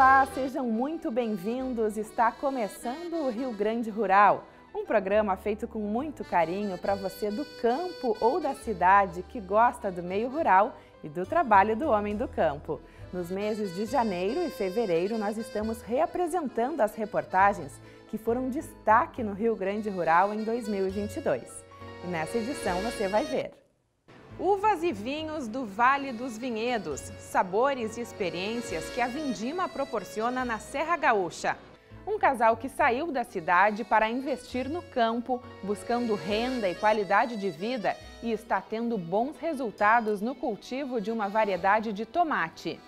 Olá, sejam muito bem-vindos. Está começando o Rio Grande Rural, um programa feito com muito carinho para você do campo ou da cidade que gosta do meio rural e do trabalho do homem do campo. Nos meses de janeiro e fevereiro, nós estamos reapresentando as reportagens que foram destaque no Rio Grande Rural em 2022. E nessa edição você vai ver. Uvas e vinhos do Vale dos Vinhedos, sabores e experiências que a Vindima proporciona na Serra Gaúcha. Um casal que saiu da cidade para investir no campo, buscando renda e qualidade de vida e está tendo bons resultados no cultivo de uma variedade de tomate.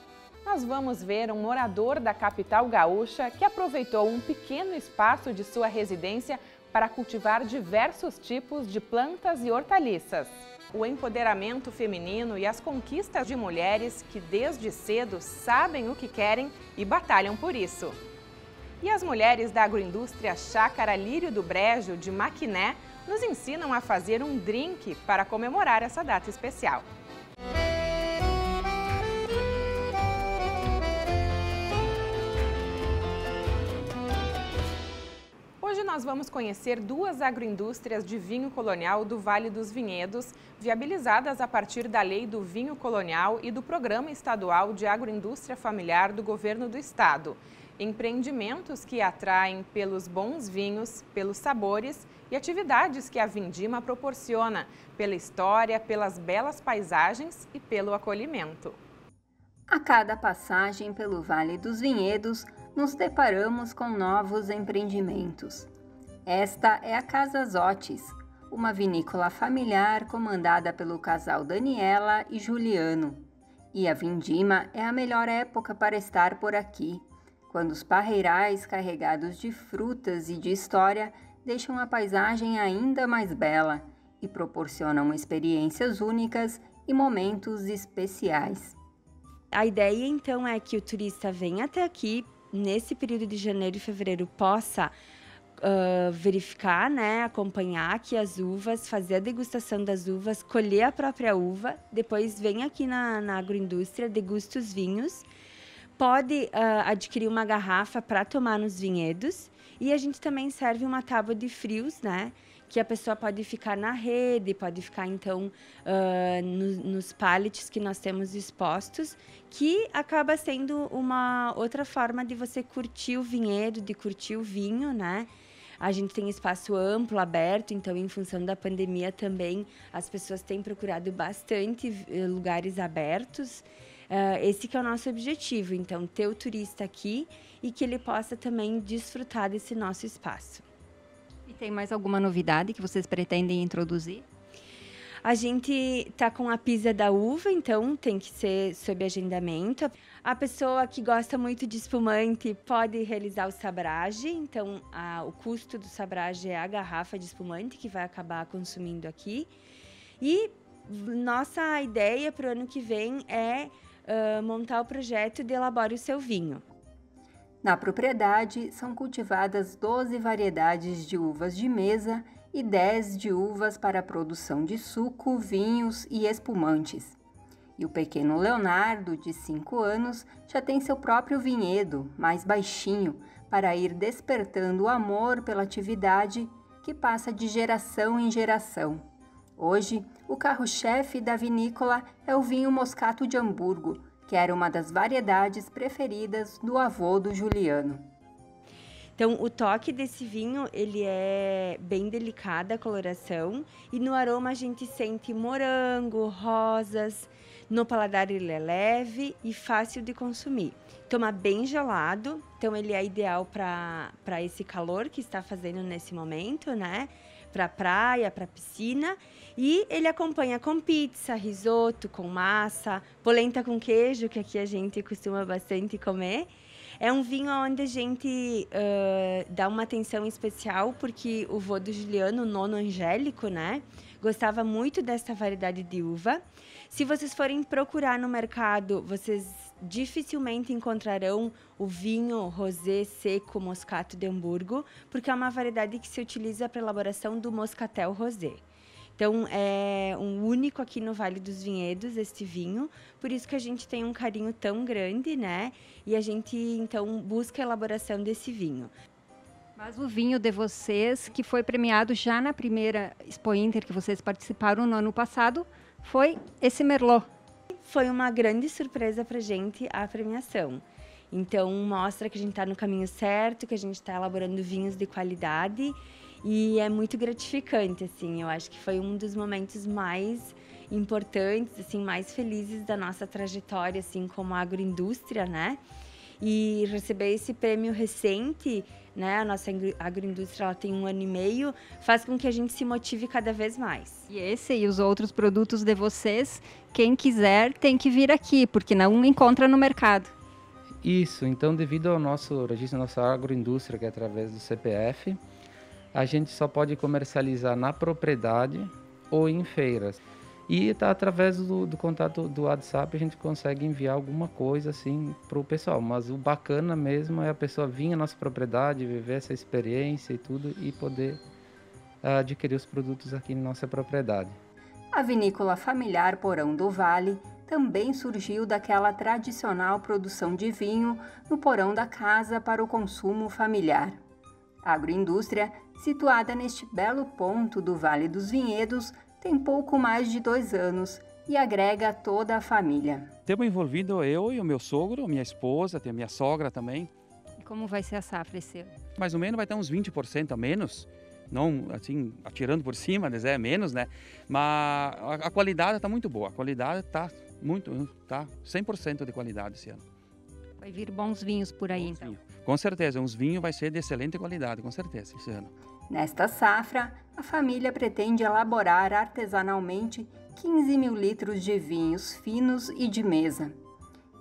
Nós vamos ver um morador da capital gaúcha que aproveitou um pequeno espaço de sua residência para cultivar diversos tipos de plantas e hortaliças o empoderamento feminino e as conquistas de mulheres que desde cedo sabem o que querem e batalham por isso. E as mulheres da agroindústria Chácara Lírio do Brejo, de Maquiné, nos ensinam a fazer um drink para comemorar essa data especial. Hoje nós vamos conhecer duas agroindústrias de vinho colonial do Vale dos Vinhedos, viabilizadas a partir da Lei do Vinho Colonial e do Programa Estadual de Agroindústria Familiar do Governo do Estado. Empreendimentos que atraem pelos bons vinhos, pelos sabores e atividades que a Vindima proporciona, pela história, pelas belas paisagens e pelo acolhimento. A cada passagem pelo Vale dos Vinhedos, nos deparamos com novos empreendimentos. Esta é a Casa Zotes, uma vinícola familiar comandada pelo casal Daniela e Juliano. E a vindima é a melhor época para estar por aqui, quando os parreirais carregados de frutas e de história deixam a paisagem ainda mais bela e proporcionam experiências únicas e momentos especiais. A ideia então é que o turista venha até aqui, nesse período de janeiro e fevereiro, possa uh, verificar, né, acompanhar aqui as uvas, fazer a degustação das uvas, colher a própria uva, depois vem aqui na, na agroindústria, degusta os vinhos, pode uh, adquirir uma garrafa para tomar nos vinhedos e a gente também serve uma tábua de frios, né? que a pessoa pode ficar na rede, pode ficar então uh, no, nos pallets que nós temos expostos, que acaba sendo uma outra forma de você curtir o vinhedo, de curtir o vinho, né? A gente tem espaço amplo, aberto, então, em função da pandemia também, as pessoas têm procurado bastante eh, lugares abertos. Uh, esse que é o nosso objetivo, então, ter o turista aqui e que ele possa também desfrutar desse nosso espaço. E tem mais alguma novidade que vocês pretendem introduzir? A gente tá com a pizza da uva, então tem que ser sob agendamento. A pessoa que gosta muito de espumante pode realizar o sabrage, então a, o custo do sabrage é a garrafa de espumante que vai acabar consumindo aqui. E nossa ideia para o ano que vem é uh, montar o projeto de Elabore o Seu Vinho. Na propriedade são cultivadas 12 variedades de uvas de mesa e 10 de uvas para produção de suco, vinhos e espumantes. E o pequeno Leonardo, de 5 anos, já tem seu próprio vinhedo, mais baixinho, para ir despertando o amor pela atividade que passa de geração em geração. Hoje, o carro-chefe da vinícola é o vinho Moscato de Hamburgo, que era uma das variedades preferidas do avô do Juliano. Então, o toque desse vinho, ele é bem delicado a coloração e no aroma a gente sente morango, rosas. No paladar ele é leve e fácil de consumir. Toma bem gelado, então ele é ideal para esse calor que está fazendo nesse momento, né? Para praia, para piscina e ele acompanha com pizza, risoto, com massa, polenta com queijo, que aqui a gente costuma bastante comer. É um vinho onde a gente uh, dá uma atenção especial, porque o vô do Juliano, o nono angélico, né? Gostava muito dessa variedade de uva. Se vocês forem procurar no mercado, vocês dificilmente encontrarão o vinho rosé seco moscato de Hamburgo, porque é uma variedade que se utiliza para elaboração do moscatel rosé. Então, é um único aqui no Vale dos Vinhedos, este vinho. Por isso que a gente tem um carinho tão grande, né? E a gente, então, busca a elaboração desse vinho. Mas o vinho de vocês, que foi premiado já na primeira Expo Inter que vocês participaram no ano passado, foi esse Merlot. Foi uma grande surpresa para gente a premiação. Então, mostra que a gente está no caminho certo, que a gente está elaborando vinhos de qualidade e é muito gratificante, assim. Eu acho que foi um dos momentos mais importantes, assim, mais felizes da nossa trajetória, assim, como agroindústria, né? E receber esse prêmio recente, né? A nossa agroindústria ela tem um ano e meio, faz com que a gente se motive cada vez mais. E esse e os outros produtos de vocês, quem quiser tem que vir aqui, porque não encontra no mercado. Isso, então devido ao nosso registro da nossa agroindústria, que é através do CPF, a gente só pode comercializar na propriedade ou em feiras. E tá, através do, do, contato do WhatsApp a gente consegue enviar alguma coisa assim para o pessoal. Mas o bacana mesmo é a pessoa vir à nossa propriedade, viver essa experiência e tudo e poder ah, adquirir os produtos aqui em nossa propriedade. A vinícola familiar Porão do Vale também surgiu daquela tradicional produção de vinho no porão da casa para o consumo familiar agroindústria, situada neste belo ponto do Vale dos Vinhedos, tem pouco mais de dois anos e agrega toda a família. Temos envolvido eu e o meu sogro, minha esposa, tem a minha sogra também. E como vai ser a safra esse ano? Mais ou menos vai ter uns 20% a menos. Não, assim, atirando por cima, mas é menos, né? Mas a, a qualidade está muito boa. A qualidade está muito, tá 100% de qualidade esse ano. Vai vir bons vinhos por aí, bons então. Com certeza, uns vinhos vai ser de excelente qualidade, com certeza, esse ano. Nesta safra, a família pretende elaborar artesanalmente 15 mil litros de vinhos finos e de mesa.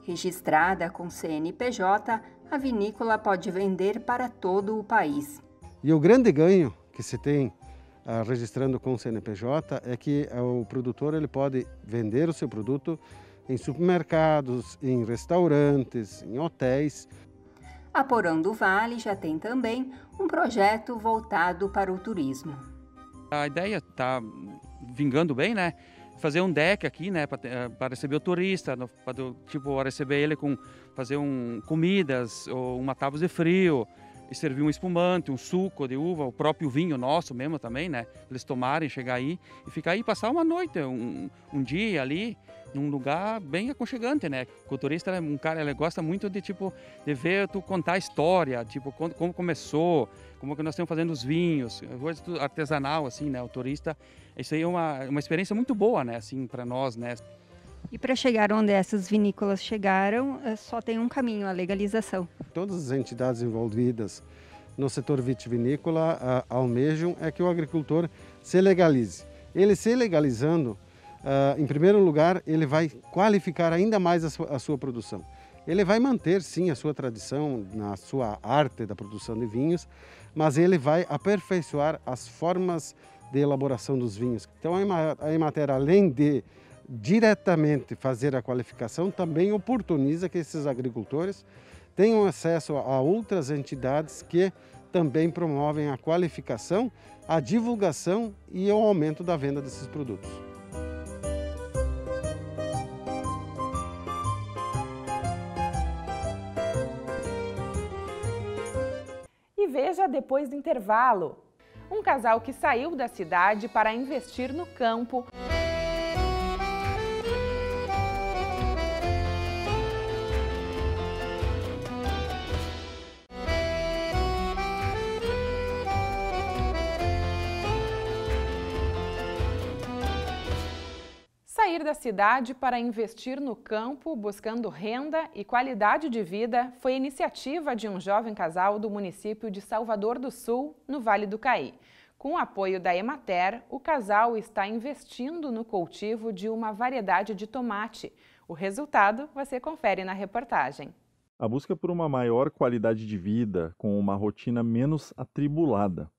Registrada com CNPJ, a vinícola pode vender para todo o país. E o grande ganho que se tem ah, registrando com o CNPJ é que eh, o produtor ele pode vender o seu produto em supermercados, em restaurantes, em hotéis. A Porão do Vale já tem também um projeto voltado para o turismo. A ideia está vingando bem, né? Fazer um deck aqui, né, para eh, receber o turista, para tipo receber ele com fazer um comidas ou uma tábua de frio, e servir um espumante, um suco de uva, o próprio vinho nosso mesmo também, né? Eles tomarem, chegar aí e ficar aí passar uma noite, um, um dia ali num lugar bem aconchegante, né? O turista, é um cara, ele gosta muito de tipo de ver tu contar a história, tipo como começou, como que nós estamos fazendo os vinhos, coisa artesanal assim, né? O turista, isso aí é uma, uma experiência muito boa, né? Assim para nós, né? E para chegar onde essas vinícolas chegaram, eh, só tem um caminho, a legalização. Todas as entidades envolvidas no setor vitivinícola ah, almejam é que o agricultor se legalize. Ele se legalizando, ah, em primeiro lugar, ele vai qualificar ainda mais a sua, a sua produção. Ele vai manter, sim, a sua tradição, na sua arte da produção de vinhos, mas ele vai aperfeiçoar as formas de elaboração dos vinhos. Então, a Emater, além de diretamente fazer a qualificação, também oportuniza que esses agricultores tenham acesso a outras entidades que também promovem a qualificação, a divulgação e o aumento da venda desses produtos. veja depois do intervalo. Um casal que saiu da cidade para investir no campo. Sair da cidade para investir no campo, buscando renda e qualidade de vida, foi iniciativa de um jovem casal do município de Salvador do Sul, no Vale do Caí. Com o apoio da Emater, o casal está investindo no cultivo de uma variedade de tomate. O resultado você confere na reportagem. A busca por uma maior qualidade de vida, com uma rotina menos atribulada,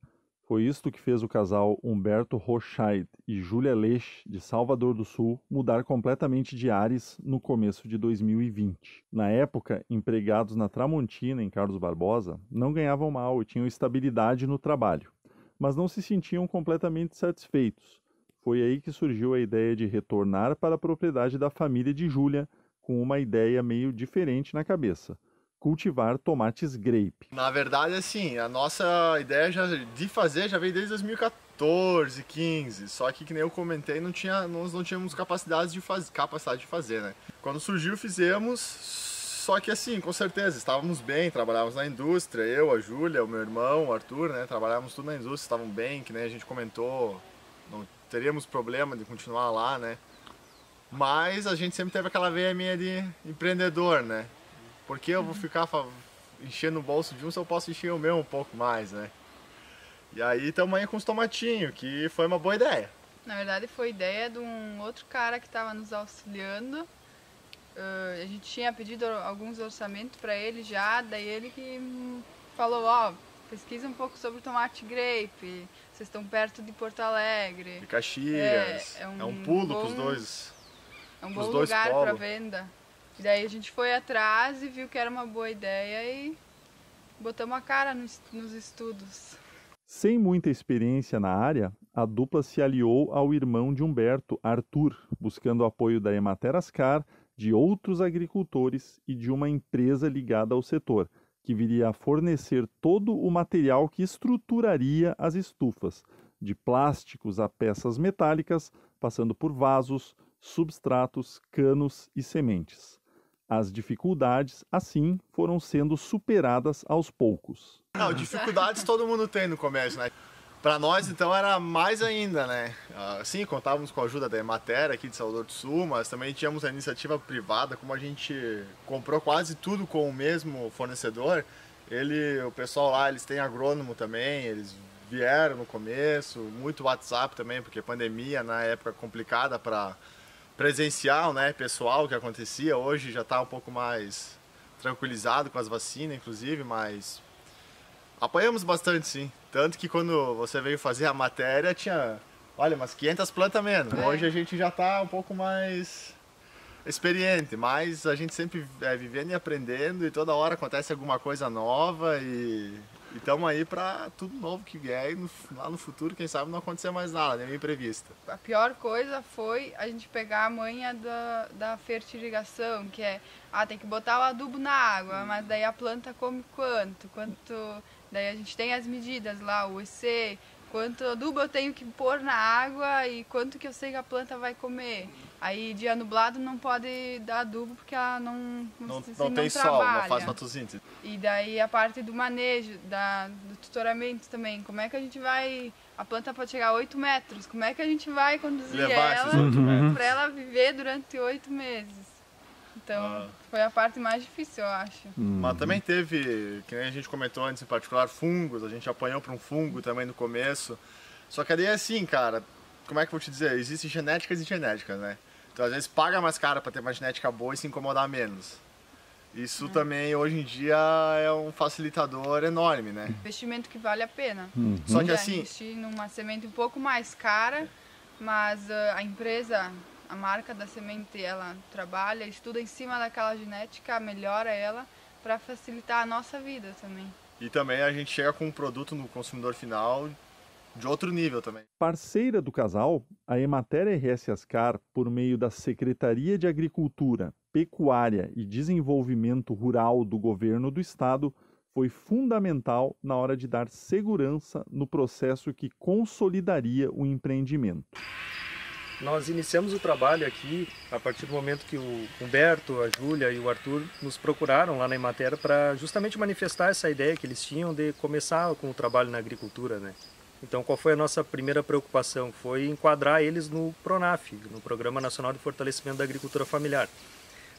foi isto que fez o casal Humberto Rochaid e Júlia Leix, de Salvador do Sul, mudar completamente de ares no começo de 2020. Na época, empregados na Tramontina, em Carlos Barbosa, não ganhavam mal e tinham estabilidade no trabalho, mas não se sentiam completamente satisfeitos. Foi aí que surgiu a ideia de retornar para a propriedade da família de Júlia, com uma ideia meio diferente na cabeça – cultivar tomates grape. Na verdade, assim, a nossa ideia já, de fazer já veio desde 2014, 15. Só que, que nem eu comentei, não tinha, nós não tínhamos capacidade de, fazer, capacidade de fazer, né? Quando surgiu, fizemos. Só que assim, com certeza, estávamos bem, trabalhávamos na indústria, eu, a Júlia, o meu irmão, o Arthur, né? Trabalhávamos tudo na indústria, estávamos bem, que nem a gente comentou, não teríamos problema de continuar lá, né? Mas a gente sempre teve aquela veia minha de empreendedor, né? Porque eu vou ficar enchendo o bolso de um se eu posso encher o meu um pouco mais, né? E aí aí com os tomatinhos, que foi uma boa ideia. Na verdade foi ideia de um outro cara que estava nos auxiliando. Uh, a gente tinha pedido alguns orçamentos para ele já, daí ele que falou, ó, oh, pesquisa um pouco sobre tomate grape, vocês estão perto de Porto Alegre. De Caxias, é, é, um, é um pulo para os dois. É um bom lugar para venda. E daí a gente foi atrás e viu que era uma boa ideia e botamos a cara nos, nos estudos. Sem muita experiência na área, a dupla se aliou ao irmão de Humberto, Arthur, buscando apoio da Emater Ascar, de outros agricultores e de uma empresa ligada ao setor, que viria a fornecer todo o material que estruturaria as estufas, de plásticos a peças metálicas, passando por vasos, substratos, canos e sementes. As dificuldades, assim, foram sendo superadas aos poucos. Não, dificuldades todo mundo tem no comércio, né? Para nós, então, era mais ainda, né? Ah, sim, contávamos com a ajuda da Emater aqui de Salvador do Sul, mas também tínhamos a iniciativa privada, como a gente comprou quase tudo com o mesmo fornecedor. Ele, o pessoal lá, eles têm agrônomo também, eles vieram no começo, muito WhatsApp também, porque pandemia na época complicada para presencial, né, pessoal que acontecia. Hoje já está um pouco mais tranquilizado com as vacinas, inclusive, mas apoiamos bastante, sim. Tanto que quando você veio fazer a matéria tinha, olha, umas 500 plantas menos. É. Hoje a gente já está um pouco mais experiente, mas a gente sempre é vivendo e aprendendo e toda hora acontece alguma coisa nova e e estamos aí para tudo novo que vier e no, lá no futuro, quem sabe, não acontecer mais nada, nem imprevista A pior coisa foi a gente pegar a manha da, da fertilização, que é, ah, tem que botar o adubo na água, hum. mas daí a planta come quanto? Quanto... Daí a gente tem as medidas lá, o EC, quanto adubo eu tenho que pôr na água e quanto que eu sei que a planta vai comer. Aí dia nublado não pode dar adubo porque ela não Não, assim, não tem não sol, não faz fotossíntese. E daí a parte do manejo, da, do tutoramento também. Como é que a gente vai... A planta pode chegar a 8 metros. Como é que a gente vai conduzir Levar ela para ela viver durante 8 meses? Então, ah. foi a parte mais difícil, eu acho. Hum. Mas também teve, que nem a gente comentou antes em particular, fungos. A gente apanhou para um fungo também no começo. Só que daí é assim, cara. Como é que eu vou te dizer? Existem genéticas e genéticas, né? Então às vezes paga mais caro para ter uma genética boa e se incomodar menos. Isso uhum. também hoje em dia é um facilitador enorme, né? Investimento que vale a pena. Uhum. Só que assim, investir numa semente um pouco mais cara, mas ah, a empresa, a marca da semente, ela trabalha, estuda em cima daquela genética, melhora ela para facilitar a nossa vida também. E também a gente chega com um produto no consumidor final de outro nível também. Parceira do casal, a Emater RS Ascar, por meio da Secretaria de Agricultura, Pecuária e Desenvolvimento Rural do Governo do Estado, foi fundamental na hora de dar segurança no processo que consolidaria o empreendimento. Nós iniciamos o trabalho aqui a partir do momento que o Humberto, a Júlia e o Arthur nos procuraram lá na Emater para justamente manifestar essa ideia que eles tinham de começar com o trabalho na agricultura, né? Então, qual foi a nossa primeira preocupação? Foi enquadrar eles no PRONAF, no Programa Nacional de Fortalecimento da Agricultura Familiar.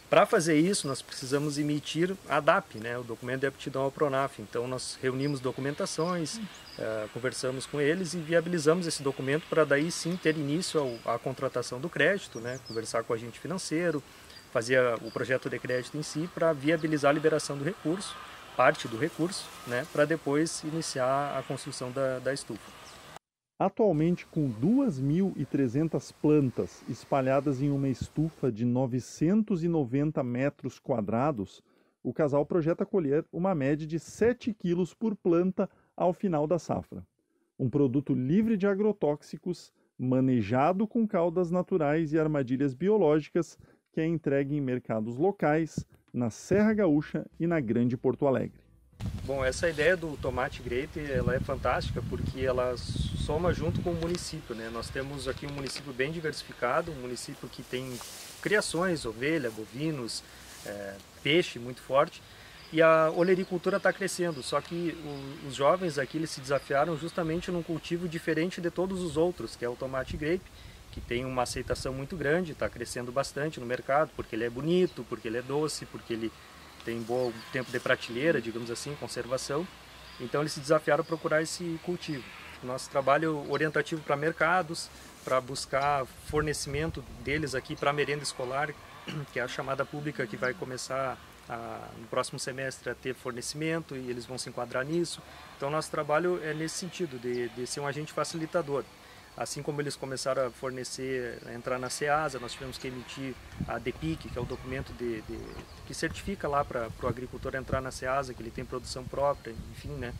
Para fazer isso, nós precisamos emitir a DAP, né, o documento de aptidão ao PRONAF. Então, nós reunimos documentações, uh, conversamos com eles e viabilizamos esse documento para daí sim ter início à contratação do crédito, né, conversar com o agente financeiro, fazer o projeto de crédito em si para viabilizar a liberação do recurso parte do recurso, né, para depois iniciar a construção da, da estufa. Atualmente, com 2.300 plantas espalhadas em uma estufa de 990 metros quadrados, o casal projeta colher uma média de 7 quilos por planta ao final da safra. Um produto livre de agrotóxicos, manejado com caudas naturais e armadilhas biológicas, que é entregue em mercados locais, na Serra Gaúcha e na Grande Porto Alegre. Bom, essa ideia do tomate grape ela é fantástica porque ela soma junto com o município, né? Nós temos aqui um município bem diversificado, um município que tem criações, ovelha, bovinos, é, peixe muito forte e a olericultura está crescendo, só que o, os jovens aqui eles se desafiaram justamente num cultivo diferente de todos os outros, que é o tomate grape, que tem uma aceitação muito grande, está crescendo bastante no mercado, porque ele é bonito, porque ele é doce, porque ele tem bom tempo de prateleira, digamos assim, conservação. Então eles se desafiaram a procurar esse cultivo. Nosso trabalho orientativo para mercados, para buscar fornecimento deles aqui para merenda escolar, que é a chamada pública que vai começar a, no próximo semestre a ter fornecimento e eles vão se enquadrar nisso. Então nosso trabalho é nesse sentido, de, de ser um agente facilitador. Assim como eles começaram a fornecer, a entrar na SEASA, nós tivemos que emitir a DEPIC, que é o documento de, de que certifica lá para o agricultor entrar na SEASA, que ele tem produção própria, enfim, né?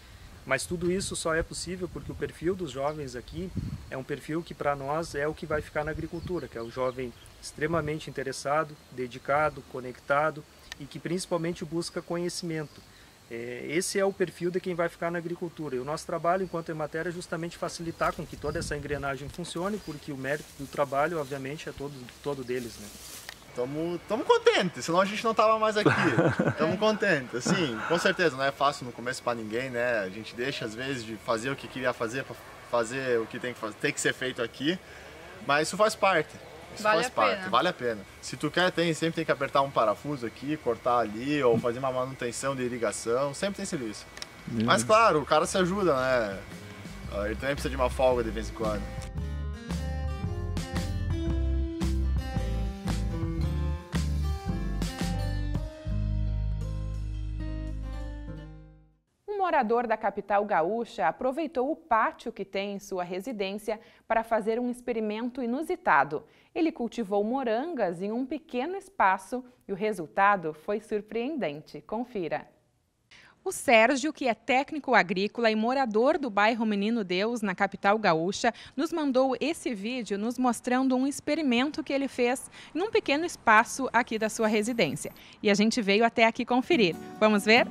Mas tudo isso só é possível porque o perfil dos jovens aqui é um perfil que para nós é o que vai ficar na agricultura, que é o jovem extremamente interessado, dedicado, conectado e que principalmente busca conhecimento. É, esse é o perfil de quem vai ficar na agricultura. E o nosso trabalho, enquanto em matéria, é justamente facilitar com que toda essa engrenagem funcione, porque o mérito do trabalho, obviamente, é todo, todo deles. Né? Tamo, tamo senão a gente não tava mais aqui. Tamo contentes, assim, com certeza, não é fácil no começo para ninguém, né? A gente deixa às vezes de fazer o que queria fazer para fazer o que tem que fazer, tem que ser feito aqui, mas isso faz parte. Isso vale faz parte, pena. vale a pena. Se tu quer, tem, sempre tem que apertar um parafuso aqui, cortar ali, ou fazer uma manutenção de irrigação, sempre tem serviço. Uhum. Mas claro, o cara se ajuda, né? Ah, ele também precisa de uma folga de vez em quando. morador da capital gaúcha aproveitou o pátio que tem em sua residência para fazer um experimento inusitado. Ele cultivou morangas em um pequeno espaço e o resultado foi surpreendente. Confira. O Sérgio, que é técnico agrícola e morador do bairro Menino Deus, na capital gaúcha, nos mandou esse vídeo nos mostrando um experimento que ele fez em um pequeno espaço aqui da sua residência. E a gente veio até aqui conferir. Vamos ver?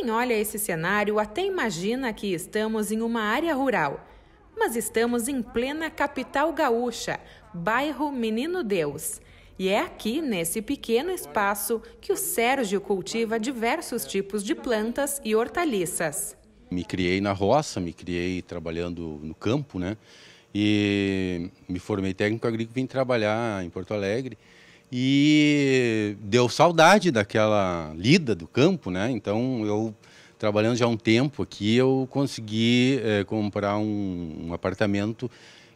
Quem olha esse cenário até imagina que estamos em uma área rural, mas estamos em plena capital gaúcha, bairro Menino Deus. E é aqui, nesse pequeno espaço, que o Sérgio cultiva diversos tipos de plantas e hortaliças. Me criei na roça, me criei trabalhando no campo, né? E me formei técnico agrícola e vim trabalhar em Porto Alegre. E deu saudade daquela lida do campo, né? Então eu trabalhando já há um tempo aqui, eu consegui é, comprar um, um, apartamento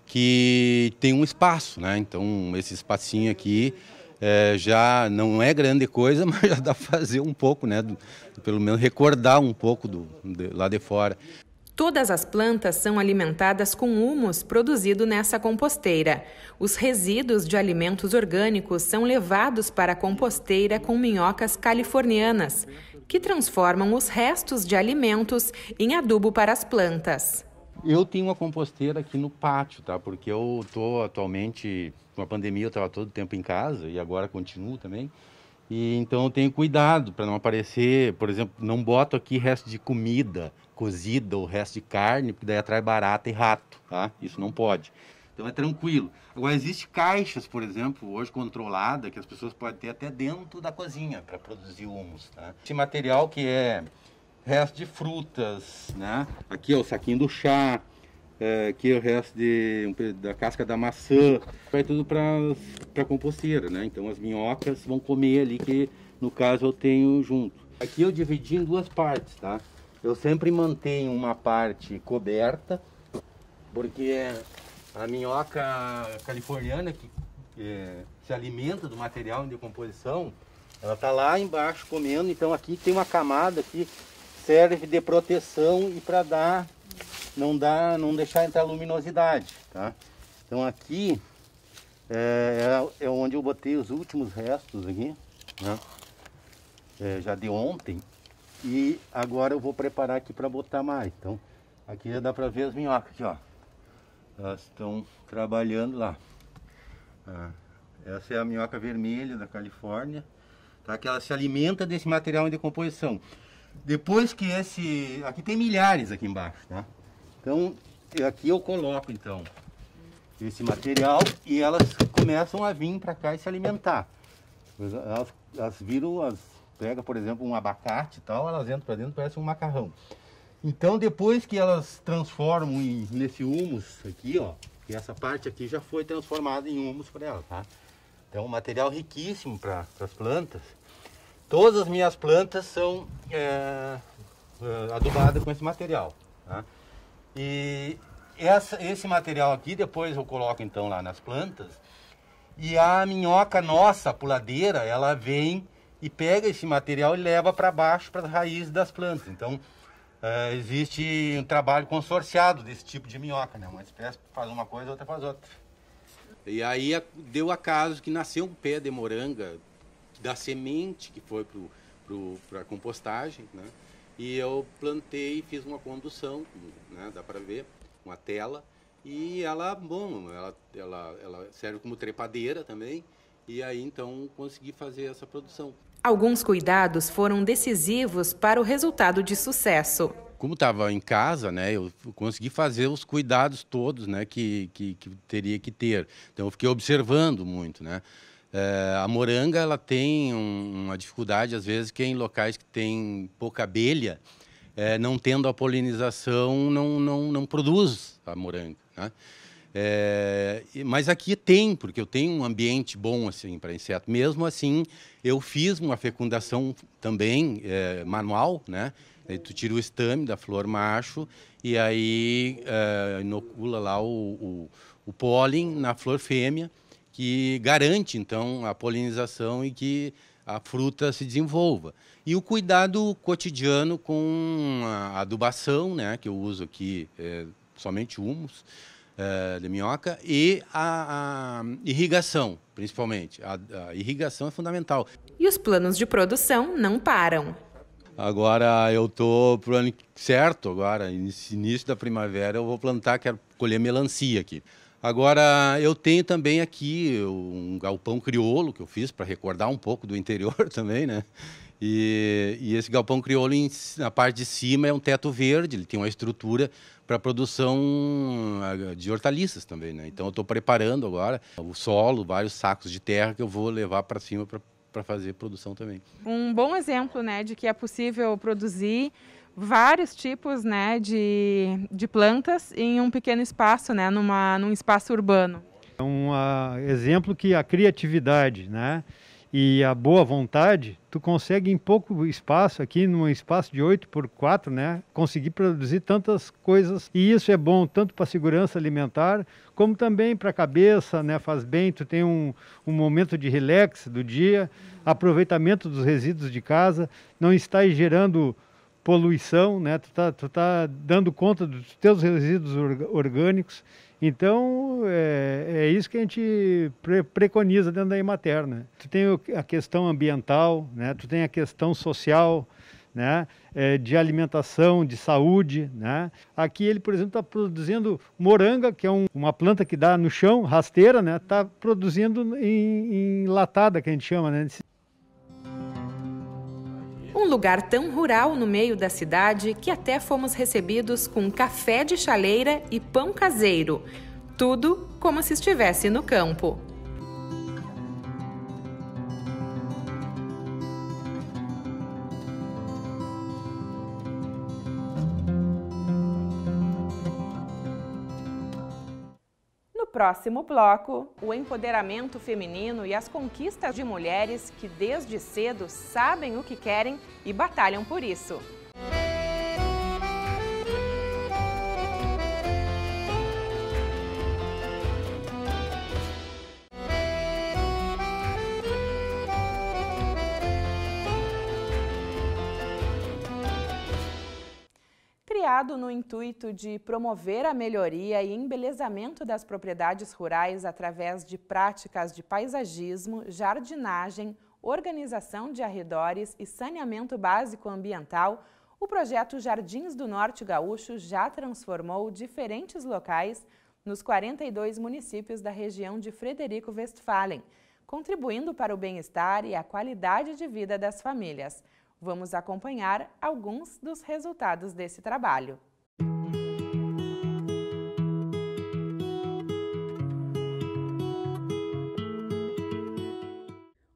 que tem um espaço, né? Então esse espacinho aqui é, já não é grande coisa, mas já dá pra fazer um pouco, né? Do, pelo menos recordar um pouco do, de, lá de fora. Todas as plantas são alimentadas com humus produzido nessa composteira. Os resíduos de alimentos orgânicos são levados para a composteira com minhocas californianas, que transformam os restos de alimentos em adubo para as plantas. Eu tenho uma composteira aqui no pátio, tá? Porque eu estou atualmente, com a pandemia eu estava todo o tempo em casa e agora continuo também. E então eu tenho cuidado para não aparecer, por exemplo, não boto aqui resto de comida cozida ou resto de carne, porque daí atrai barata e rato, tá? Isso não pode. Então é tranquilo. Agora existem caixas, por exemplo, hoje controlada que as pessoas podem ter até dentro da cozinha para produzir humus, tá? Esse material que é resto de frutas, né? Aqui é o saquinho do chá, é, que é o resto de, da casca da maçã, vai tudo para a composteira, né? Então as minhocas vão comer ali, que no caso eu tenho junto. Aqui eu dividi em duas partes, tá? Eu sempre mantenho uma parte coberta, porque a minhoca californiana que é, se alimenta do material em decomposição, ela está lá embaixo comendo, então aqui tem uma camada que serve de proteção e para dar não dá, não deixar entrar luminosidade, tá? Então aqui é, é, é onde eu botei os últimos restos aqui, né? É, já de ontem. E agora eu vou preparar aqui para botar mais. Então aqui já dá para ver as minhocas aqui, ó. Elas estão trabalhando lá. Ah, essa é a minhoca vermelha da Califórnia, tá? Que ela se alimenta desse material em decomposição. Depois que esse... Aqui tem milhares aqui embaixo, tá? Então, aqui eu coloco, então, esse material e elas começam a vir para cá e se alimentar. Elas, elas viram, as, pega, por exemplo, um abacate e tal, elas entram para dentro, parece um macarrão. Então, depois que elas transformam em, nesse humus aqui, ó, que essa parte aqui já foi transformada em humus para ela, tá? Então, um material riquíssimo para as plantas. Todas as minhas plantas são é, é adubadas com esse material. Tá? E essa, esse material aqui, depois eu coloco então lá nas plantas. E a minhoca nossa, a puladeira, ela vem e pega esse material e leva para baixo, para as raízes das plantas. Então, é, existe um trabalho consorciado desse tipo de minhoca, né? Uma espécie faz uma coisa, outra faz outra. E aí deu acaso que nasceu um pé de moranga da semente que foi para a compostagem, né? E eu plantei, fiz uma condução, né? dá para ver, uma tela. E ela, bom, ela, ela, ela serve como trepadeira também. E aí então consegui fazer essa produção. Alguns cuidados foram decisivos para o resultado de sucesso. Como estava em casa, né, eu consegui fazer os cuidados todos, né, que, que, que teria que ter. Então eu fiquei observando muito, né. É, a moranga ela tem um, uma dificuldade, às vezes, que é em locais que tem pouca abelha, é, não tendo a polinização, não, não, não produz a moranga. Né? É, mas aqui tem, porque eu tenho um ambiente bom assim para inseto. Mesmo assim, eu fiz uma fecundação também é, manual, né? Aí tu tira o estame da flor macho e aí é, inocula lá o, o, o pólen na flor fêmea que garante, então, a polinização e que a fruta se desenvolva. E o cuidado cotidiano com a adubação, né, que eu uso aqui é, somente humus é, de minhoca, e a, a irrigação, principalmente. A, a irrigação é fundamental. E os planos de produção não param. Agora eu tô o ano certo, agora, início da primavera, eu vou plantar, quero colher melancia aqui. Agora, eu tenho também aqui um galpão criolo que eu fiz para recordar um pouco do interior também, né? E, e esse galpão criolo, em, na parte de cima, é um teto verde, ele tem uma estrutura para produção ah, de hortaliças também, né? Então, eu estou preparando agora o solo, vários sacos de terra que eu vou levar para cima para fazer produção também. Um bom exemplo, né, de que é possível produzir vários tipos né, de, de plantas em um pequeno espaço, né, numa, num espaço urbano. É um uh, exemplo que a criatividade né, e a boa vontade, tu consegue em pouco espaço, aqui num espaço de 8 por 4, né, conseguir produzir tantas coisas. E isso é bom tanto para a segurança alimentar, como também para a cabeça, né, faz bem, tu tem um, um momento de relax do dia, aproveitamento dos resíduos de casa, não está gerando poluição, né? Tu tá, tu tá dando conta dos teus resíduos orgânicos. Então, é, é isso que a gente pre preconiza dentro da imaterna. né? Tu tem a questão ambiental, né? Tu tem a questão social, né? É, de alimentação, de saúde, né? Aqui ele, por exemplo, está produzindo moranga, que é um, uma planta que dá no chão, rasteira, né? Está produzindo em, em latada, que a gente chama, né? Um lugar tão rural no meio da cidade que até fomos recebidos com café de chaleira e pão caseiro. Tudo como se estivesse no campo. próximo bloco, o empoderamento feminino e as conquistas de mulheres que desde cedo sabem o que querem e batalham por isso. criado no intuito de promover a melhoria e embelezamento das propriedades rurais através de práticas de paisagismo, jardinagem, organização de arredores e saneamento básico ambiental, o projeto Jardins do Norte Gaúcho já transformou diferentes locais nos 42 municípios da região de Frederico Westphalen, contribuindo para o bem-estar e a qualidade de vida das famílias. Vamos acompanhar alguns dos resultados desse trabalho.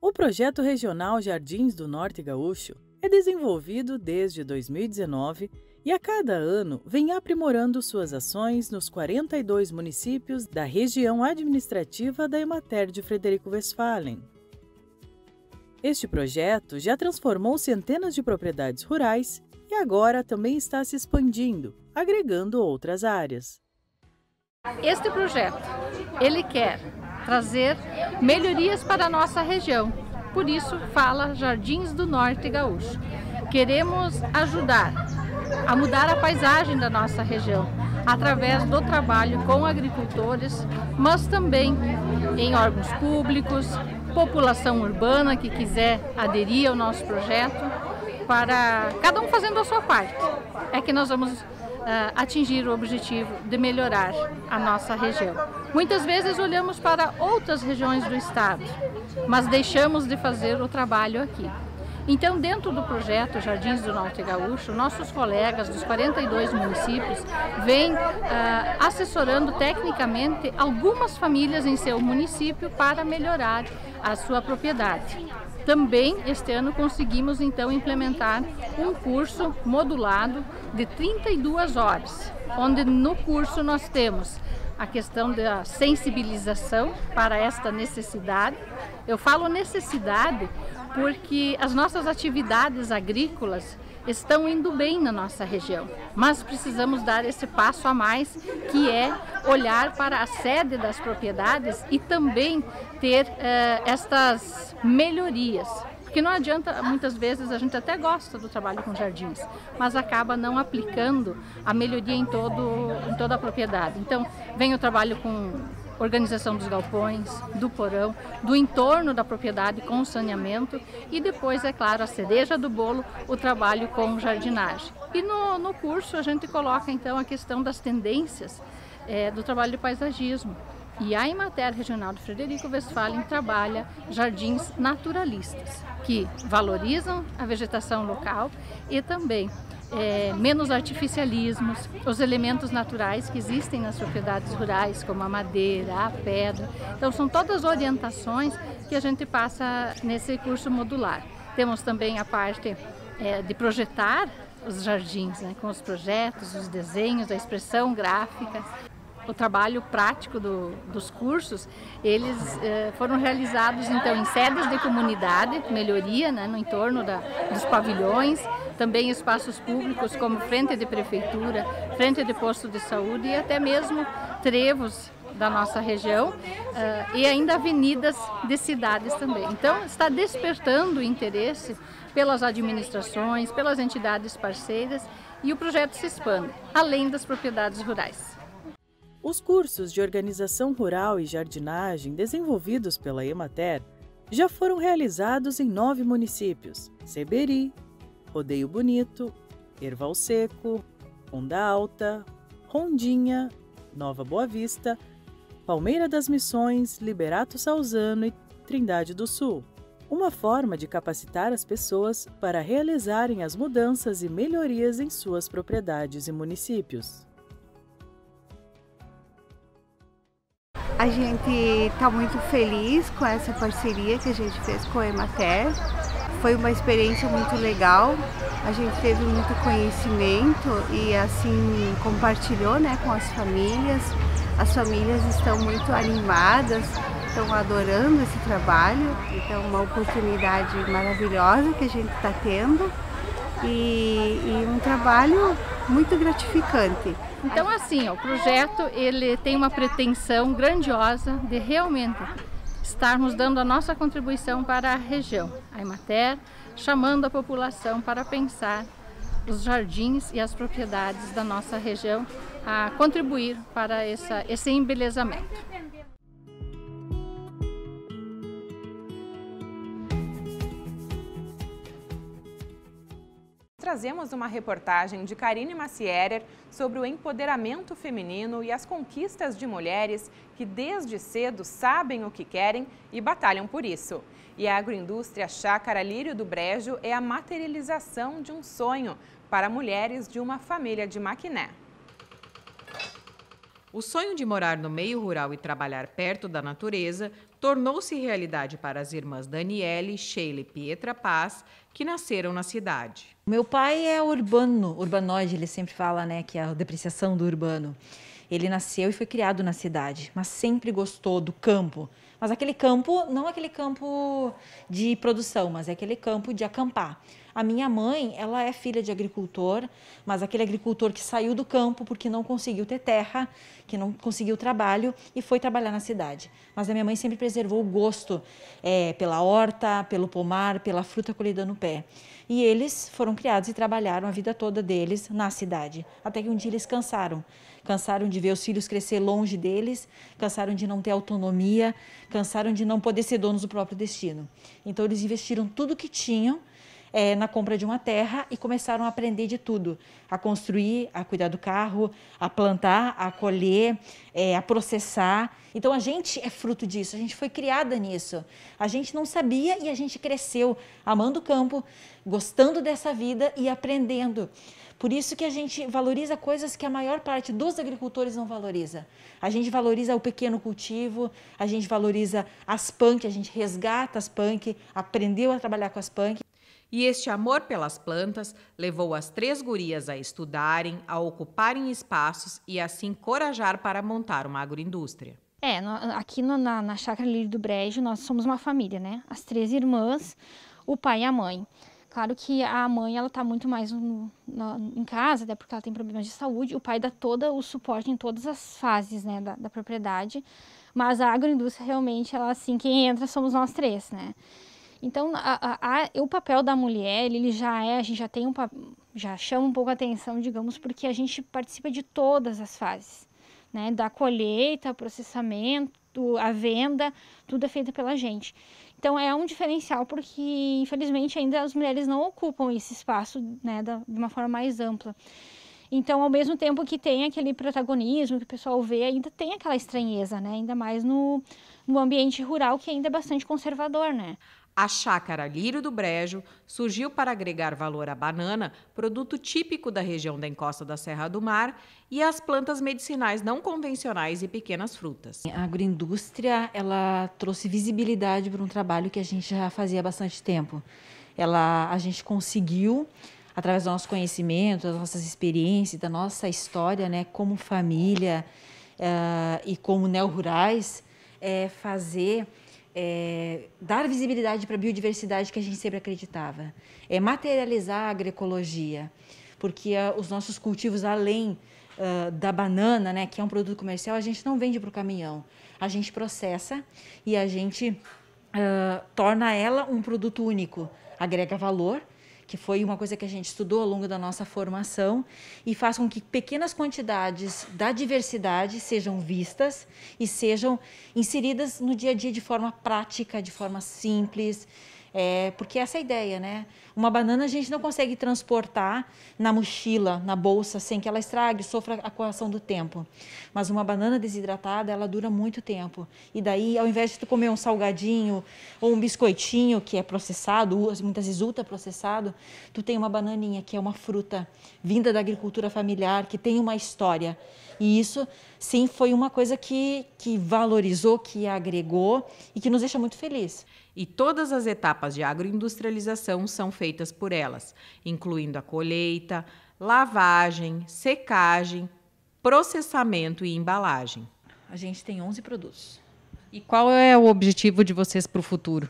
O projeto regional Jardins do Norte Gaúcho é desenvolvido desde 2019 e a cada ano vem aprimorando suas ações nos 42 municípios da região administrativa da Emater de Frederico Westphalen, este projeto já transformou centenas de propriedades rurais e agora também está se expandindo, agregando outras áreas. Este projeto, ele quer trazer melhorias para a nossa região, por isso fala Jardins do Norte Gaúcho. Queremos ajudar a mudar a paisagem da nossa região através do trabalho com agricultores, mas também em órgãos públicos, população urbana que quiser aderir ao nosso projeto, para cada um fazendo a sua parte. É que nós vamos uh, atingir o objetivo de melhorar a nossa região. Muitas vezes olhamos para outras regiões do estado, mas deixamos de fazer o trabalho aqui. Então, dentro do projeto Jardins do Norte Gaúcho, nossos colegas dos 42 municípios vêm ah, assessorando tecnicamente algumas famílias em seu município para melhorar a sua propriedade. Também este ano conseguimos então implementar um curso modulado de 32 horas, onde no curso nós temos a questão da sensibilização para esta necessidade. Eu falo necessidade porque as nossas atividades agrícolas estão indo bem na nossa região, mas precisamos dar esse passo a mais, que é olhar para a sede das propriedades e também ter eh, estas melhorias porque não adianta, muitas vezes a gente até gosta do trabalho com jardins, mas acaba não aplicando a melhoria em, todo, em toda a propriedade. Então, vem o trabalho com organização dos galpões, do porão, do entorno da propriedade com saneamento e depois, é claro, a cereja do bolo, o trabalho com jardinagem. E no, no curso a gente coloca então a questão das tendências é, do trabalho de paisagismo. E a Imater Regional de Frederico Westphalen trabalha jardins naturalistas, que valorizam a vegetação local e também é, menos artificialismos, os elementos naturais que existem nas propriedades rurais, como a madeira, a pedra. Então, são todas orientações que a gente passa nesse curso modular. Temos também a parte é, de projetar os jardins, né, com os projetos, os desenhos, a expressão gráfica o trabalho prático do, dos cursos, eles eh, foram realizados então em sedes de comunidade, melhoria né, no entorno da, dos pavilhões, também espaços públicos como frente de prefeitura, frente de posto de saúde e até mesmo trevos da nossa região uh, e ainda avenidas de cidades também. Então, está despertando interesse pelas administrações, pelas entidades parceiras e o projeto se expande, além das propriedades rurais. Os cursos de organização rural e jardinagem desenvolvidos pela Emater já foram realizados em nove municípios: Seberi, Rodeio Bonito, Erval Seco, Onda Alta, Rondinha, Nova Boa Vista, Palmeira das Missões, Liberato Salzano e Trindade do Sul. Uma forma de capacitar as pessoas para realizarem as mudanças e melhorias em suas propriedades e municípios. A gente está muito feliz com essa parceria que a gente fez com a Emater. Foi uma experiência muito legal. A gente teve muito conhecimento e assim compartilhou, né, com as famílias. As famílias estão muito animadas, estão adorando esse trabalho. Então, é uma oportunidade maravilhosa que a gente está tendo e, e um trabalho muito gratificante. Então assim, ó, o projeto ele tem uma pretensão grandiosa de realmente estarmos dando a nossa contribuição para a região, a Emater, chamando a população para pensar os jardins e as propriedades da nossa região a contribuir para essa, esse embelezamento. trazemos uma reportagem de Karine Macierer sobre o empoderamento feminino e as conquistas de mulheres que desde cedo sabem o que querem e batalham por isso. E a agroindústria Chácara Lírio do Brejo é a materialização de um sonho para mulheres de uma família de Maquiné. O sonho de morar no meio rural e trabalhar perto da natureza tornou-se realidade para as irmãs Daniele, Sheila e Pietra Paz, que nasceram na cidade. Meu pai é urbano, urbanoide, ele sempre fala, né, que é a depreciação do urbano. Ele nasceu e foi criado na cidade, mas sempre gostou do campo. Mas aquele campo, não aquele campo de produção, mas é aquele campo de acampar. A minha mãe, ela é filha de agricultor, mas aquele agricultor que saiu do campo porque não conseguiu ter terra, que não conseguiu trabalho e foi trabalhar na cidade. Mas a minha mãe sempre preservou o gosto é, pela horta, pelo pomar, pela fruta colhida no pé. E eles foram criados e trabalharam a vida toda deles na cidade, até que um dia eles cansaram. Cansaram de ver os filhos crescer longe deles, cansaram de não ter autonomia, cansaram de não poder ser donos do próprio destino. Então eles investiram tudo que tinham é, na compra de uma terra e começaram a aprender de tudo: a construir, a cuidar do carro, a plantar, a colher, é, a processar. Então a gente é fruto disso, a gente foi criada nisso. A gente não sabia e a gente cresceu amando o campo, gostando dessa vida e aprendendo. Por isso que a gente valoriza coisas que a maior parte dos agricultores não valoriza. A gente valoriza o pequeno cultivo, a gente valoriza as punk, a gente resgata as punk, aprendeu a trabalhar com as punk. E este amor pelas plantas levou as três gurias a estudarem, a ocuparem espaços e a se encorajar para montar uma agroindústria. É, no, aqui no, na, na Chácara Lírio do Brejo, nós somos uma família, né? As três irmãs, o pai e a mãe. Claro que a mãe, ela está muito mais no, em casa, até porque ela tem problemas de saúde. O pai dá todo o suporte em todas as fases, né, da, da propriedade. Mas a agroindústria, realmente, ela, assim, quem entra somos nós três, né? Então, a, a, o papel da mulher, ele já é, a gente já tem um já chama um pouco a atenção, digamos, porque a gente participa de todas as fases, né? Da colheita, processamento, a venda, tudo é feito pela gente. Então é um diferencial porque, infelizmente, ainda as mulheres não ocupam esse espaço, né, da, de uma forma mais ampla. Então, ao mesmo tempo que tem aquele protagonismo que o pessoal vê, ainda tem aquela estranheza, né? Ainda mais no, no ambiente rural que ainda é bastante conservador, né? A chácara Lírio do Brejo surgiu para agregar valor à banana, produto típico da região da encosta da Serra do Mar, e às plantas medicinais não convencionais e pequenas frutas. A agroindústria ela trouxe visibilidade para um trabalho que a gente já fazia há bastante tempo. Ela, a gente conseguiu, através do nosso conhecimento, das nossas experiências, da nossa história, né, como família uh, e como neo-rurais, é, fazer é, dar visibilidade para a biodiversidade que a gente sempre acreditava, é materializar a agroecologia, porque ah, os nossos cultivos, além uh, da banana, né, que é um produto comercial, a gente não vende para o caminhão, a gente processa e a gente uh, torna ela um produto único, agrega valor que foi uma coisa que a gente estudou ao longo da nossa formação, e faz com que pequenas quantidades da diversidade sejam vistas e sejam inseridas no dia a dia de forma prática, de forma simples, é, porque essa é a ideia, né? Uma banana a gente não consegue transportar na mochila, na bolsa, sem que ela estrague, sofra a coação do tempo. Mas uma banana desidratada, ela dura muito tempo. E daí, ao invés de tu comer um salgadinho ou um biscoitinho que é processado, muitas vezes ultra processado, tu tem uma bananinha que é uma fruta vinda da agricultura familiar, que tem uma história. E isso, sim, foi uma coisa que, que valorizou, que agregou e que nos deixa muito feliz. E todas as etapas de agroindustrialização são feitas feitas por elas, incluindo a colheita, lavagem, secagem, processamento e embalagem. A gente tem 11 produtos. E qual é o objetivo de vocês para o futuro?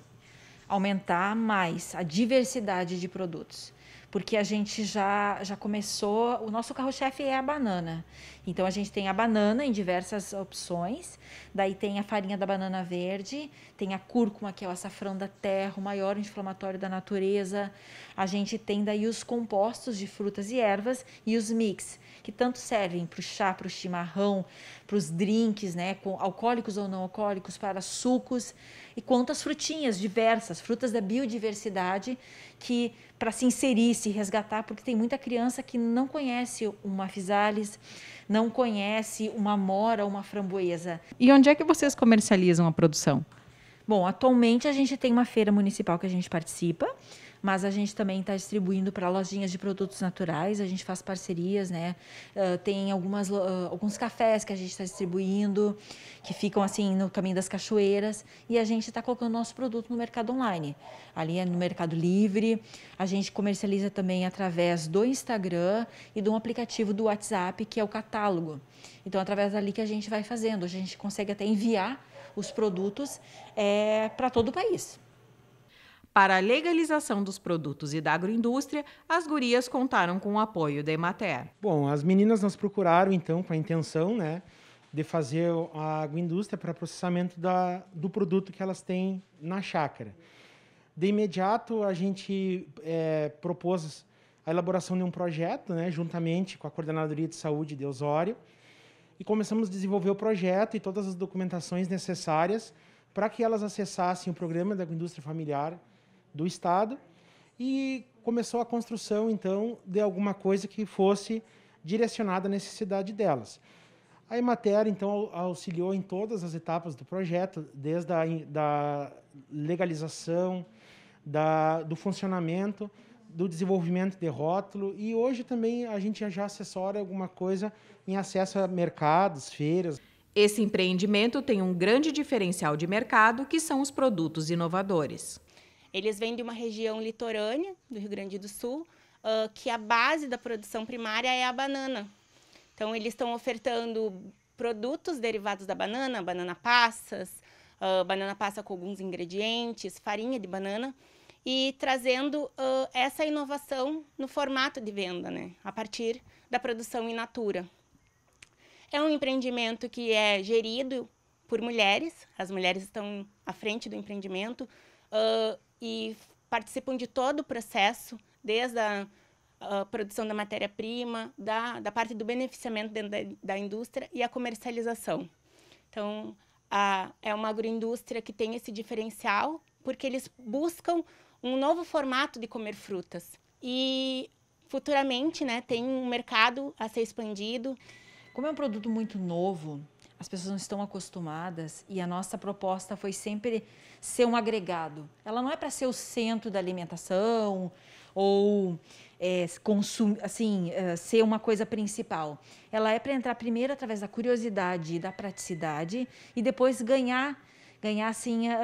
Aumentar mais a diversidade de produtos. Porque a gente já, já começou. O nosso carro-chefe é a banana. Então a gente tem a banana em diversas opções, daí tem a farinha da banana verde, tem a cúrcuma, que é o açafrão da terra, o maior inflamatório da natureza. A gente tem daí os compostos de frutas e ervas e os mix, que tanto servem para o chá, para o chimarrão, para os drinks, né, com alcoólicos ou não alcoólicos, para sucos e quantas frutinhas diversas, frutas da biodiversidade que para se inserir, se resgatar, porque tem muita criança que não conhece uma physalis, não conhece uma mora, ou uma framboesa. E onde é que vocês comercializam a produção? Bom, atualmente a gente tem uma feira municipal que a gente participa mas a gente também está distribuindo para lojinhas de produtos naturais, a gente faz parcerias, né? Uh, tem algumas, uh, alguns cafés que a gente está distribuindo, que ficam assim no caminho das cachoeiras, e a gente está colocando nosso produto no mercado online. Ali é no Mercado Livre, a gente comercializa também através do Instagram e de um aplicativo do WhatsApp, que é o catálogo. Então, através dali que a gente vai fazendo, a gente consegue até enviar os produtos é, eh, para todo o país. Para a legalização dos produtos e da agroindústria, as gurias contaram com o apoio da Emater. Bom, as meninas nos procuraram então com a intenção, né, de fazer a agroindústria para processamento da, do produto que elas têm na chácara. De imediato, a gente é, propôs a elaboração de um projeto, né, juntamente com a Coordenadoria de Saúde de Osório, e começamos a desenvolver o projeto e todas as documentações necessárias para que elas acessassem o programa da agroindústria familiar do Estado e começou a construção, então, de alguma coisa que fosse direcionada à necessidade delas. A Emater, então, auxiliou em todas as etapas do projeto, desde a da legalização, da, do funcionamento, do desenvolvimento de rótulo, e hoje também a gente já assessora alguma coisa em acesso a mercados, feiras. Esse empreendimento tem um grande diferencial de mercado, que são os produtos inovadores. Eles vêm de uma região litorânea do Rio Grande do Sul, uh, que a base da produção primária é a banana. Então, eles estão ofertando produtos derivados da banana, banana passas, uh, banana passa com alguns ingredientes, farinha de banana, e trazendo uh, essa inovação no formato de venda, né? a partir da produção in natura. É um empreendimento que é gerido por mulheres, as mulheres estão à frente do empreendimento, uh, e participam de todo o processo, desde a, a produção da matéria-prima, da, da parte do beneficiamento dentro da, da indústria e a comercialização. Então, a, é uma agroindústria que tem esse diferencial, porque eles buscam um novo formato de comer frutas. E futuramente né, tem um mercado a ser expandido. Como é um produto muito novo, as pessoas não estão acostumadas e a nossa proposta foi sempre ser um agregado. Ela não é para ser o centro da alimentação ou é, consumir, assim, é, ser uma coisa principal. Ela é para entrar primeiro através da curiosidade e da praticidade e depois ganhar ganhar assim a, ah,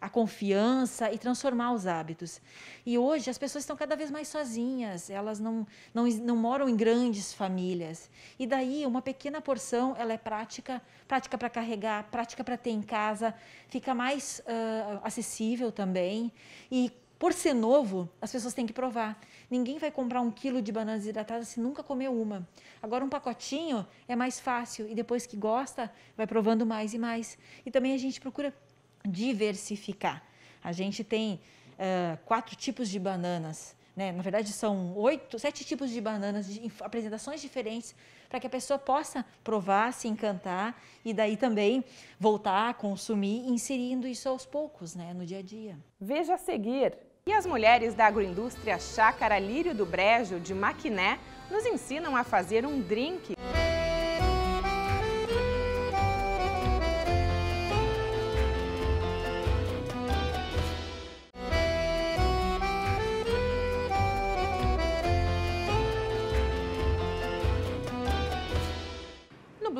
ah, a confiança e transformar os hábitos. E hoje as pessoas estão cada vez mais sozinhas, elas não, não, não moram em grandes famílias. E daí uma pequena porção ela é prática, prática para carregar, prática para ter em casa, fica mais uh, acessível também. E por ser novo, as pessoas têm que provar. Ninguém vai comprar um quilo de banana desidratada se nunca comeu uma. Agora, um pacotinho é mais fácil e depois que gosta, vai provando mais e mais. E também a gente procura diversificar. A gente tem uh, quatro tipos de bananas. Né? Na verdade, são oito, sete tipos de bananas, de apresentações diferentes, para que a pessoa possa provar, se encantar e daí também voltar a consumir, inserindo isso aos poucos né? no dia a dia. Veja a seguir e as mulheres da agroindústria Chácara Lírio do Brejo, de Maquiné, nos ensinam a fazer um drink.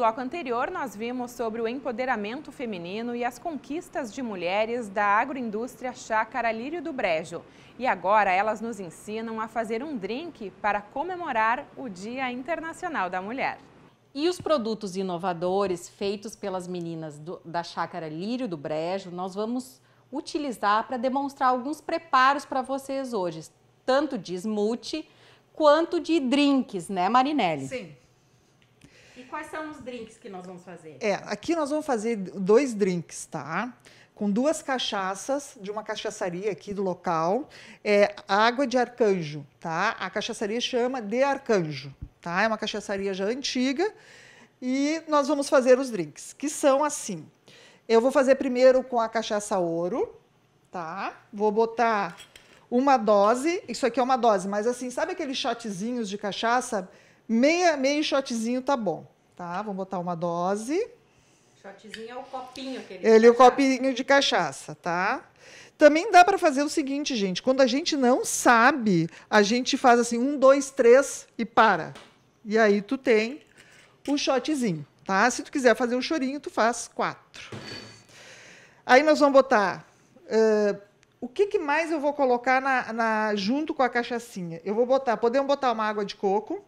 bloco anterior, nós vimos sobre o empoderamento feminino e as conquistas de mulheres da agroindústria Chácara Lírio do Brejo. E agora elas nos ensinam a fazer um drink para comemorar o Dia Internacional da Mulher. E os produtos inovadores feitos pelas meninas do, da Chácara Lírio do Brejo, nós vamos utilizar para demonstrar alguns preparos para vocês hoje, tanto de smoothie quanto de drinks, né, Marinelli? Sim quais são os drinks que nós vamos fazer? É, aqui nós vamos fazer dois drinks, tá? Com duas cachaças de uma cachaçaria aqui do local, é água de arcanjo, tá? A cachaçaria chama de arcanjo, tá? É uma cachaçaria já antiga e nós vamos fazer os drinks, que são assim. Eu vou fazer primeiro com a cachaça ouro, tá? Vou botar uma dose, isso aqui é uma dose, mas assim, sabe aqueles shotzinhos de cachaça? Meia, meio shotzinho tá bom. Tá, vamos botar uma dose. Shotzinho é o copinho que ele Ele é o copinho de cachaça, tá? Também dá para fazer o seguinte, gente. Quando a gente não sabe, a gente faz assim, um, dois, três e para. E aí tu tem o shotzinho, tá? Se tu quiser fazer o um chorinho, tu faz quatro. Aí nós vamos botar... Uh, o que, que, mais eu vou colocar na, na, junto com a cachaçinha? Eu vou botar, podemos botar uma água de coco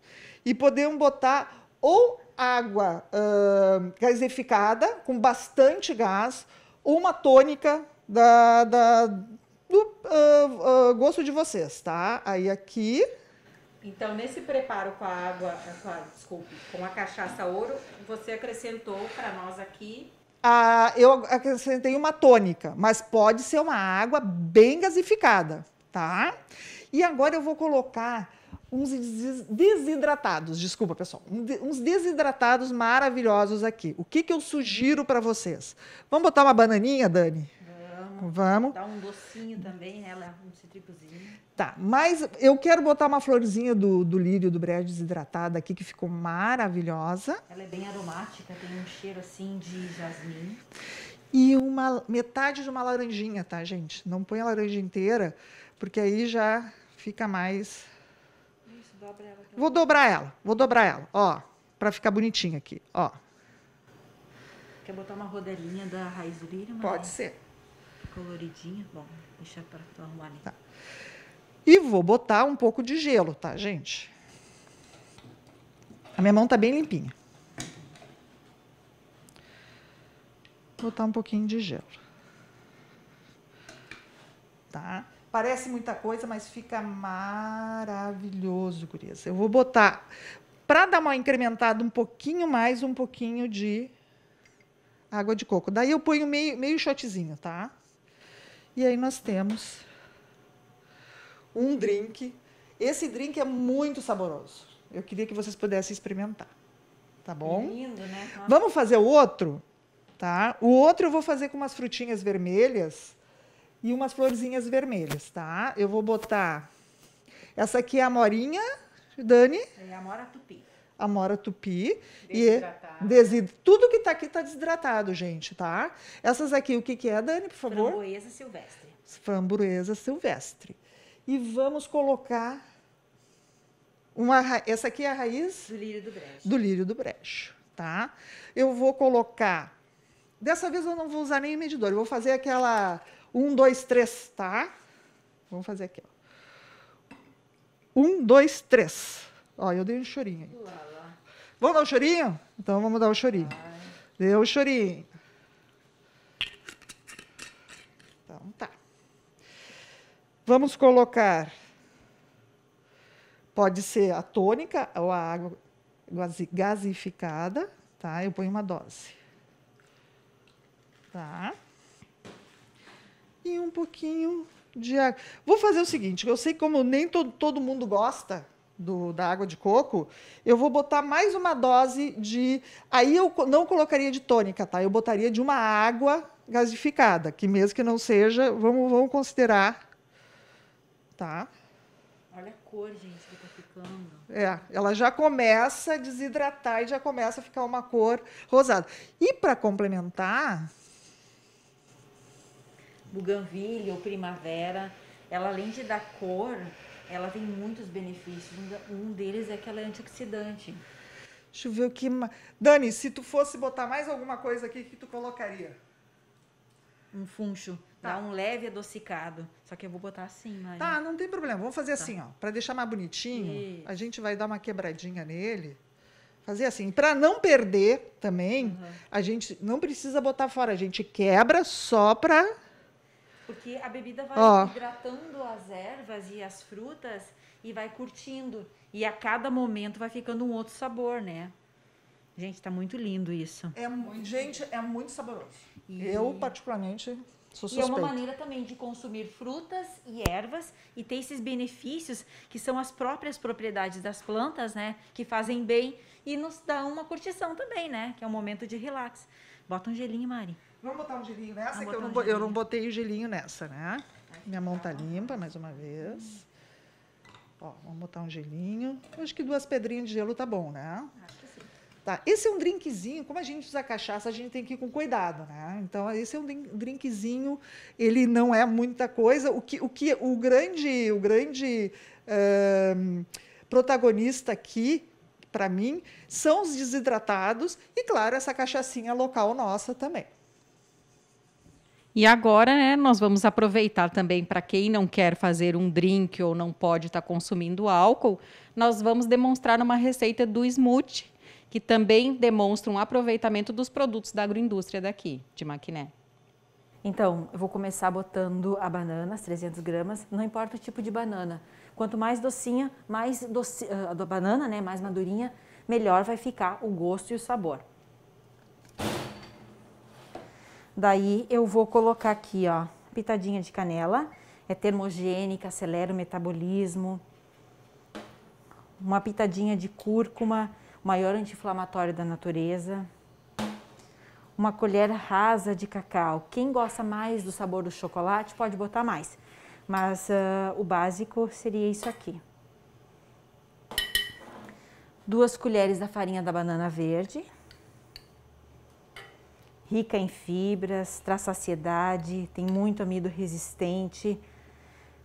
e podemos botar ou água uh, gasificada com bastante gás, uma tônica da, da do uh, uh, gosto de vocês, tá? Aí aqui. Então, nesse preparo com a água, com a, desculpe, com a cachaça ouro, você acrescentou para nós aqui. Ah, eu acrescentei uma tônica, mas pode ser uma água bem gasificada, tá? E agora eu vou colocar uns desidratados, desculpa pessoal, uns desidratados maravilhosos aqui. O que, que eu sugiro para vocês? Vamos botar uma bananinha, Dani? Vamos. Vamos. Dá um docinho também, né? Um citricozinho. Tá, mas eu quero botar uma florzinha do, do lírio do brejo desidratada aqui, que ficou maravilhosa. Ela é bem aromática, tem um cheiro assim de jasmim. E uma metade de uma laranjinha, tá, gente? Não põe a laranja inteira, porque aí já fica mais Dobra ela. Vou dobrar ela. Vou dobrar ela. Ó, para ficar bonitinha aqui. Ó. Quer botar uma rodelinha da raiz lírio? Pode ser. Coloridinha. Bom, deixa para tu arrumar ali. Tá. E vou botar um pouco de gelo, tá, gente? A minha mão tá bem limpinha. Vou botar um pouquinho de gelo. Tá? Parece muita coisa, mas fica maravilhoso, gurias. Eu vou botar, para dar uma incrementada um pouquinho mais, um pouquinho de água de coco. Daí eu ponho meio, meio shotzinho, tá? E aí nós temos um drink. Esse drink é muito saboroso. Eu queria que vocês pudessem experimentar. Tá bom? Lindo, né? Vamos fazer o outro? Tá? O outro eu vou fazer com umas frutinhas vermelhas e umas florzinhas vermelhas, tá? Eu vou botar. Essa aqui é a Morinha, Dani. É a Mora Tupi. Amora tupi desidratado. e desid... tudo que tá aqui tá desidratado, gente, tá? Essas aqui, o que que é, Dani, por favor? Framboesa silvestre. Framboesa silvestre. E vamos colocar uma ra... essa aqui é a raiz do lírio do brejo. Do lírio do brejo, tá? Eu vou colocar Dessa vez eu não vou usar nem medidor, eu vou fazer aquela um, dois, três, tá? Vamos fazer aqui. Ó. Um, dois, três. Ó, eu dei um chorinho. Aí. Vamos dar um chorinho? Então vamos dar o um chorinho. Ai. Deu o um chorinho. Então tá. Vamos colocar. Pode ser a tônica ou a água gasificada, tá? Eu ponho uma dose. Tá? e um pouquinho de água. Vou fazer o seguinte, eu sei como nem todo, todo mundo gosta do, da água de coco, eu vou botar mais uma dose de... Aí eu não colocaria de tônica, tá? Eu botaria de uma água gasificada, que mesmo que não seja, vamos, vamos considerar, tá? Olha a cor, gente, que tá ficando. É, ela já começa a desidratar e já começa a ficar uma cor rosada. E para complementar, bougainville ou primavera, ela além de dar cor, ela tem muitos benefícios. Um deles é que ela é antioxidante. Deixa eu ver o que. Dani, se tu fosse botar mais alguma coisa aqui, que tu colocaria? Um funcho. Tá. Dá um leve adocicado. Só que eu vou botar assim, mas. Tá, não tem problema. Vamos fazer tá. assim, ó. Para deixar mais bonitinho, Isso. a gente vai dar uma quebradinha nele. Fazer assim. Para não perder também, uhum. a gente não precisa botar fora. A gente quebra só para porque a bebida vai oh. hidratando as ervas e as frutas e vai curtindo. E a cada momento vai ficando um outro sabor, né? Gente, tá muito lindo isso. É muito gente, é muito saboroso. E... Eu, particularmente, sou suspeita. E é uma maneira também de consumir frutas e ervas e ter esses benefícios que são as próprias propriedades das plantas, né? Que fazem bem e nos dá uma curtição também, né? Que é um momento de relax. Bota um gelinho, Mari. Vamos botar um gelinho nessa? que eu não, um eu não botei o gelinho nessa, né? Minha mão tá, tá limpa, mais uma vez. Ó, vamos botar um gelinho. Eu acho que duas pedrinhas de gelo tá bom, né? Ah, acho que sim. Tá, esse é um drinkzinho, como a gente usa cachaça, a gente tem que ir com cuidado, né? Então, esse é um drinkzinho, ele não é muita coisa. O que o, que, o grande, o grande protagonista aqui, para mim, são os desidratados e, claro, essa cachaçinha local nossa também. E agora, né, nós vamos aproveitar também para quem não quer fazer um drink ou não pode estar tá consumindo álcool, nós vamos demonstrar uma receita do smoothie, que também demonstra um aproveitamento dos produtos da agroindústria daqui, de Maquiné. Então, eu vou começar botando a banana, as 300 gramas, não importa o tipo de banana. Quanto mais docinha, mais doce, a ah, banana, né, mais madurinha, melhor vai ficar o gosto e o sabor. Daí eu vou colocar aqui, ó, pitadinha de canela. É termogênica, acelera o metabolismo. Uma pitadinha de cúrcuma, o maior anti-inflamatório da natureza. Uma colher rasa de cacau. Quem gosta mais do sabor do chocolate pode botar mais. Mas uh, o básico seria isso aqui. Duas colheres da farinha da banana verde rica em fibras, traz saciedade, tem muito amido resistente,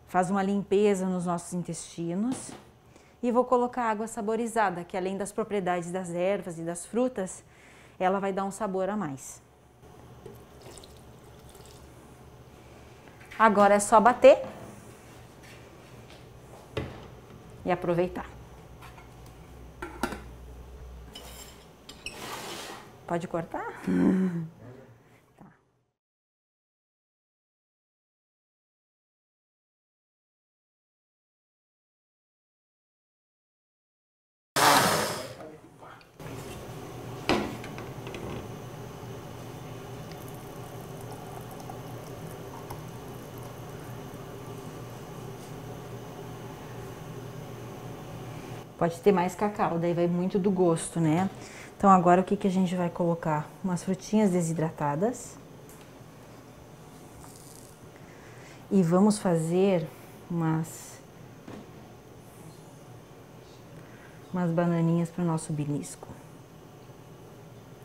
faz uma limpeza nos nossos intestinos. E vou colocar água saborizada, que além das propriedades das ervas e das frutas, ela vai dar um sabor a mais. Agora é só bater e aproveitar. Pode cortar? Tá. Pode ter mais cacau, daí vai muito do gosto, né? Então agora o que, que a gente vai colocar? Umas frutinhas desidratadas. E vamos fazer umas, umas bananinhas para o nosso bilisco.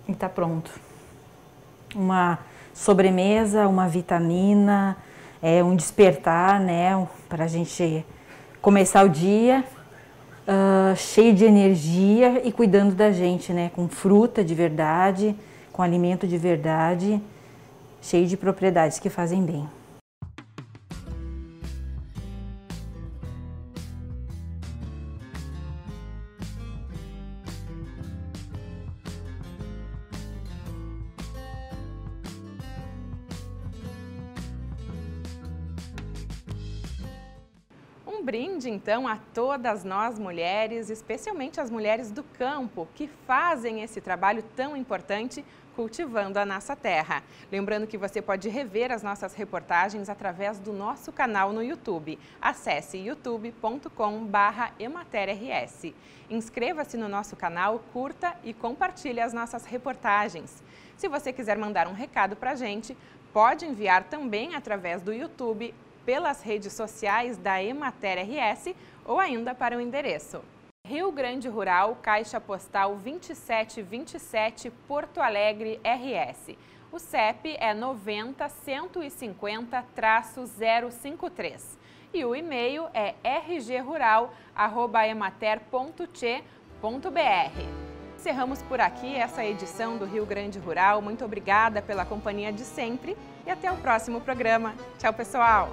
E tá pronto. Uma sobremesa, uma vitamina, é um despertar, né, para a gente começar o dia uh, cheio de energia e cuidando da gente, né? Com fruta de verdade, com alimento de verdade, cheio de propriedades que fazem bem. brinde então a todas nós mulheres, especialmente as mulheres do campo, que fazem esse trabalho tão importante cultivando a nossa terra. Lembrando que você pode rever as nossas reportagens através do nosso canal no YouTube. Acesse youtube.com/ematerrs. Inscreva-se no nosso canal, curta e compartilhe as nossas reportagens. Se você quiser mandar um recado para a gente, pode enviar também através do YouTube pelas redes sociais da Emater RS ou ainda para o endereço Rio Grande Rural, Caixa Postal 2727, Porto Alegre, RS. O CEP é 90150-053 e o e-mail é rgrural.emater.t.br. Encerramos por aqui essa edição do Rio Grande Rural. Muito obrigada pela companhia de sempre e até o próximo programa. Tchau, pessoal!